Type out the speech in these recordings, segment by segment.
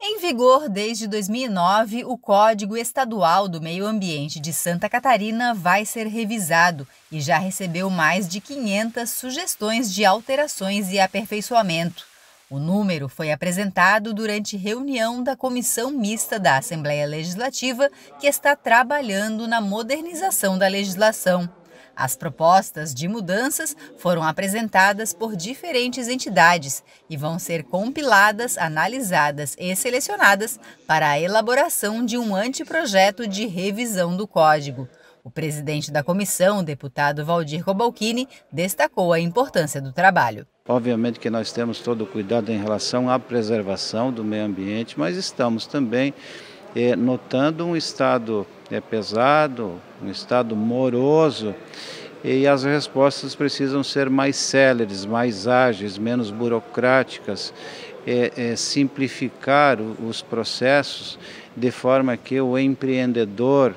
Em vigor desde 2009, o Código Estadual do Meio Ambiente de Santa Catarina vai ser revisado e já recebeu mais de 500 sugestões de alterações e aperfeiçoamento. O número foi apresentado durante reunião da Comissão Mista da Assembleia Legislativa, que está trabalhando na modernização da legislação. As propostas de mudanças foram apresentadas por diferentes entidades e vão ser compiladas, analisadas e selecionadas para a elaboração de um anteprojeto de revisão do Código. O presidente da comissão, deputado Valdir Cobalcini, destacou a importância do trabalho. Obviamente que nós temos todo o cuidado em relação à preservação do meio ambiente, mas estamos também eh, notando um estado é pesado, um estado moroso, e as respostas precisam ser mais céleres, mais ágeis, menos burocráticas, é, é simplificar os processos de forma que o empreendedor,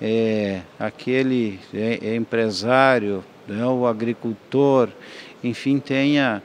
é, aquele é, é empresário, é o agricultor, enfim, tenha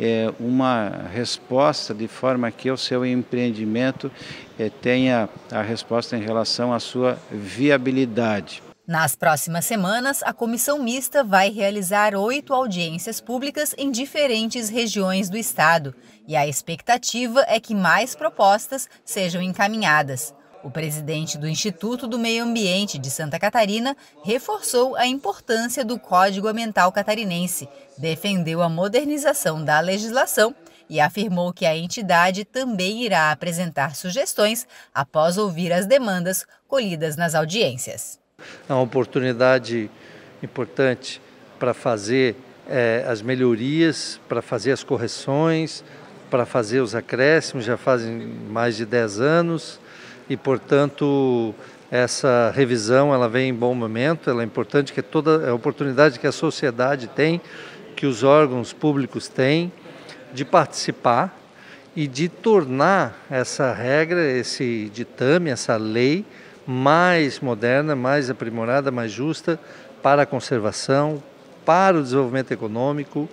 é, uma resposta de forma que o seu empreendimento é, tenha a resposta em relação à sua viabilidade. Nas próximas semanas, a comissão mista vai realizar oito audiências públicas em diferentes regiões do estado. E a expectativa é que mais propostas sejam encaminhadas. O presidente do Instituto do Meio Ambiente de Santa Catarina reforçou a importância do Código Ambiental Catarinense, defendeu a modernização da legislação e afirmou que a entidade também irá apresentar sugestões após ouvir as demandas colhidas nas audiências. É uma oportunidade importante para fazer é, as melhorias, para fazer as correções, para fazer os acréscimos, já fazem mais de 10 anos e, portanto, essa revisão ela vem em bom momento, ela é importante que toda é a oportunidade que a sociedade tem, que os órgãos públicos têm de participar e de tornar essa regra, esse ditame, essa lei mais moderna, mais aprimorada, mais justa para a conservação, para o desenvolvimento econômico.